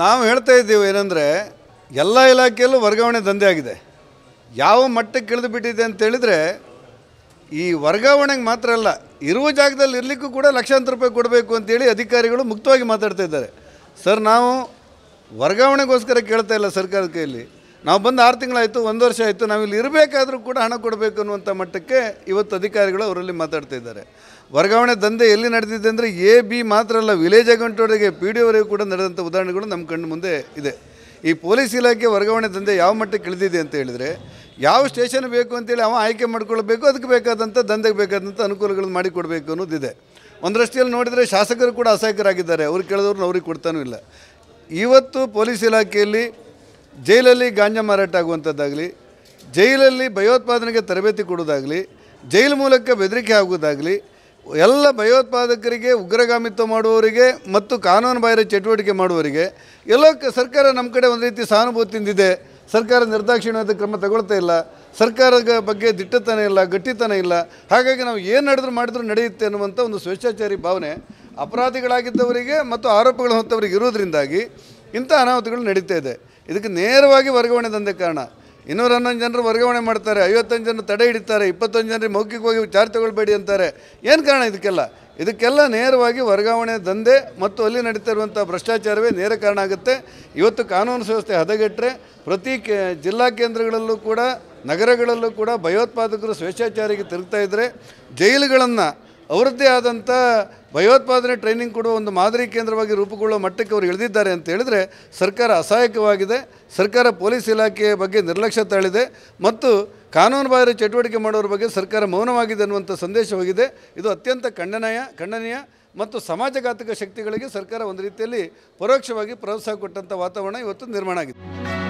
ನಾವು ಹೇಳ್ತಾ ಇದ್ದೀವಿ ಏನಂದರೆ ಎಲ್ಲ ಇಲಾಖೆಯಲ್ಲೂ ವರ್ಗಾವಣೆ ದಂಧೆ ಆಗಿದೆ ಯಾವ ಮಟ್ಟಕ್ಕೆ ಇಳಿದು ಬಿಟ್ಟಿದೆ ಅಂತೇಳಿದರೆ ಈ ವರ್ಗಾವಣೆಗೆ ಮಾತ್ರ ಅಲ್ಲ ಇರುವ ಜಾಗದಲ್ಲಿ ಇರಲಿಕ್ಕೂ ಕೂಡ ಲಕ್ಷಾಂತರ ರೂಪಾಯಿ ಕೊಡಬೇಕು ಅಂತೇಳಿ ಅಧಿಕಾರಿಗಳು ಮುಕ್ತವಾಗಿ ಮಾತಾಡ್ತಾ ಇದ್ದಾರೆ ಸರ್ ನಾವು ವರ್ಗಾವಣೆಗೋಸ್ಕರ ಕೇಳ್ತಾ ಇಲ್ಲ ಸರ್ಕಾರದ ಕೈಯಲ್ಲಿ ನಾವು ಬಂದು ಆರು ತಿಂಗಳಾಯಿತು ಒಂದು ವರ್ಷ ಆಯಿತು ನಾವು ಇಲ್ಲಿ ಕೂಡ ಹಣ ಕೊಡಬೇಕು ಅನ್ನುವಂಥ ಮಟ್ಟಕ್ಕೆ ಇವತ್ತು ಅಧಿಕಾರಿಗಳು ಅವರಲ್ಲಿ ಮಾತಾಡ್ತಾ ಇದ್ದಾರೆ ವರ್ಗಾವಣೆ ದಂಧೆ ಎಲ್ಲಿ ನಡೆದಿದೆ ಅಂದರೆ ಎ ಬಿ ಮಾತ್ರ ಅಲ್ಲ ವಿಲೇಜ್ ಅಕೌಂಟೋರಿಗೆ ಪಿ ಡಿ ಕೂಡ ನಡೆದಂಥ ಉದಾಹರಣೆಗಳು ನಮ್ಮ ಕಣ್ಣು ಮುಂದೆ ಇದೆ ಈ ಪೊಲೀಸ್ ಇಲಾಖೆ ವರ್ಗಾವಣೆ ದಂಧೆ ಯಾವ ಮಟ್ಟಕ್ಕೆ ಇಳಿದಿದೆ ಅಂತ ಹೇಳಿದರೆ ಯಾವ ಸ್ಟೇಷನ್ ಬೇಕು ಅಂತೇಳಿ ಅವ ಆಯ್ಕೆ ಮಾಡ್ಕೊಳ್ಬೇಕು ಅದಕ್ಕೆ ಬೇಕಾದಂಥ ದಂಧೆಗೆ ಬೇಕಾದಂಥ ಅನುಕೂಲಗಳನ್ನು ಮಾಡಿಕೊಡಬೇಕು ಅನ್ನೋದಿದೆ ಒಂದರಷ್ಟಿಯಲ್ಲಿ ನೋಡಿದರೆ ಶಾಸಕರು ಕೂಡ ಅಸಹಾಯಕರಾಗಿದ್ದಾರೆ ಅವ್ರು ಕೇಳಿದವ್ರನ್ನ ಅವ್ರಿಗೆ ಕೊಡ್ತಾನೂ ಇಲ್ಲ ಇವತ್ತು ಪೊಲೀಸ್ ಇಲಾಖೆಯಲ್ಲಿ ಜೈಲಲ್ಲಿ ಗಾಂಜಾ ಮಾರಾಟ ಆಗುವಂಥದ್ದಾಗಲಿ ಜೈಲಲ್ಲಿ ಭಯೋತ್ಪಾದನೆಗೆ ತರಬೇತಿ ಕೊಡೋದಾಗಲಿ ಜೈಲು ಮೂಲಕ ಬೆದರಿಕೆ ಆಗೋದಾಗಲಿ ಎಲ್ಲ ಭಯೋತ್ಪಾದಕರಿಗೆ ಉಗ್ರಗಾಮಿತ್ವ ಮಾಡುವವರಿಗೆ ಮತ್ತು ಕಾನೂನು ಬಾಹಿರ ಚಟುವಟಿಕೆ ಮಾಡುವವರಿಗೆ ಎಲ್ಲ ಸರ್ಕಾರ ನಮ್ಮ ಕಡೆ ಒಂದು ರೀತಿ ಸಹಾನುಭೂತಿಯಿಂದಿದೆ ಸರ್ಕಾರ ನಿರ್ದಾಕ್ಷಿಣ್ಯವಾದ ಕ್ರಮ ತಗೊಳ್ತಾ ಇಲ್ಲ ಸರ್ಕಾರದ ಬಗ್ಗೆ ದಿಟ್ಟತನ ಇಲ್ಲ ಗಟ್ಟಿತನ ಇಲ್ಲ ಹಾಗಾಗಿ ನಾವು ಏನು ನಡೆದ್ರು ಮಾಡಿದ್ರೂ ನಡೆಯುತ್ತೆ ಅನ್ನುವಂಥ ಒಂದು ಸ್ವೇಚ್ಛಾಚಾರಿ ಭಾವನೆ ಅಪರಾಧಿಗಳಾಗಿದ್ದವರಿಗೆ ಮತ್ತು ಆರೋಪಗಳು ಹೊತ್ತವರಿಗೆ ಇರೋದ್ರಿಂದಾಗಿ ಇಂಥ ಅನಾಹುತಗಳು ನಡೀತಾ ಇದೆ ಇದಕ್ಕೆ ನೇರವಾಗಿ ವರ್ಗಾವಣೆ ದಂಧೆ ಕಾರಣ ಇನ್ನೂರ ಹನ್ನೊಂದು ಜನರು ವರ್ಗಾವಣೆ ಮಾಡ್ತಾರೆ ಐವತ್ತೊಂದು ಜನರು ತಡೆ ಹಿಡಿತಾರೆ ಇಪ್ಪತ್ತೊಂದು ಜನರಿಗೆ ಮೌಖಿಕವಾಗಿ ಹೋಗಿ ಚಾರ್ಜ್ ಅಂತಾರೆ ಏನು ಕಾರಣ ಇದಕ್ಕೆಲ್ಲ ಇದಕ್ಕೆಲ್ಲ ನೇರವಾಗಿ ವರ್ಗಾವಣೆ ದಂಧೆ ಮತ್ತು ಅಲ್ಲಿ ನಡೀತಾ ಇರುವಂಥ ಭ್ರಷ್ಟಾಚಾರವೇ ನೇರ ಕಾರಣ ಆಗುತ್ತೆ ಇವತ್ತು ಕಾನೂನು ವ್ಯವಸ್ಥೆ ಹದಗೆಟ್ಟರೆ ಪ್ರತಿ ಕೆ ಜಿಲ್ಲಾ ಕೇಂದ್ರಗಳಲ್ಲೂ ಕೂಡ ನಗರಗಳಲ್ಲೂ ಕೂಡ ಭಯೋತ್ಪಾದಕರು ಸ್ವೇಚ್ಛಾಚಾರಿಗೆ ತಿರುಗ್ತಾ ಇದ್ದರೆ ಜೈಲುಗಳನ್ನು ಅವರದ್ದೇ ಆದಂಥ ಭಯೋತ್ಪಾದನೆ ಟ್ರೈನಿಂಗ್ ಕೊಡುವ ಒಂದು ಮಾದರಿ ಕೇಂದ್ರವಾಗಿ ರೂಪುಗೊಳ್ಳುವ ಮಟ್ಟಕ್ಕೆ ಅವರು ಇಳಿದಿದ್ದಾರೆ ಅಂತ ಹೇಳಿದರೆ ಸರ್ಕಾರ ಅಸಹಾಯಕವಾಗಿದೆ ಸರ್ಕಾರ ಪೊಲೀಸ್ ಇಲಾಖೆಯ ಬಗ್ಗೆ ನಿರ್ಲಕ್ಷ್ಯ ತಾಳಿದೆ ಮತ್ತು ಕಾನೂನು ಬಾಹಿರ ಚಟುವಟಿಕೆ ಮಾಡೋರ ಬಗ್ಗೆ ಸರ್ಕಾರ ಮೌನವಾಗಿದೆ ಅನ್ನುವಂಥ ಸಂದೇಶ ಹೋಗಿದೆ ಇದು ಅತ್ಯಂತ ಖಂಡನೀಯ ಖಂಡನೀಯ ಮತ್ತು ಸಮಾಜಘಾತಕ ಶಕ್ತಿಗಳಿಗೆ ಸರ್ಕಾರ ಒಂದು ರೀತಿಯಲ್ಲಿ ಪರೋಕ್ಷವಾಗಿ ಪ್ರೋತ್ಸಾಹ ಕೊಟ್ಟಂಥ ವಾತಾವರಣ ಇವತ್ತು ನಿರ್ಮಾಣ ಆಗಿದೆ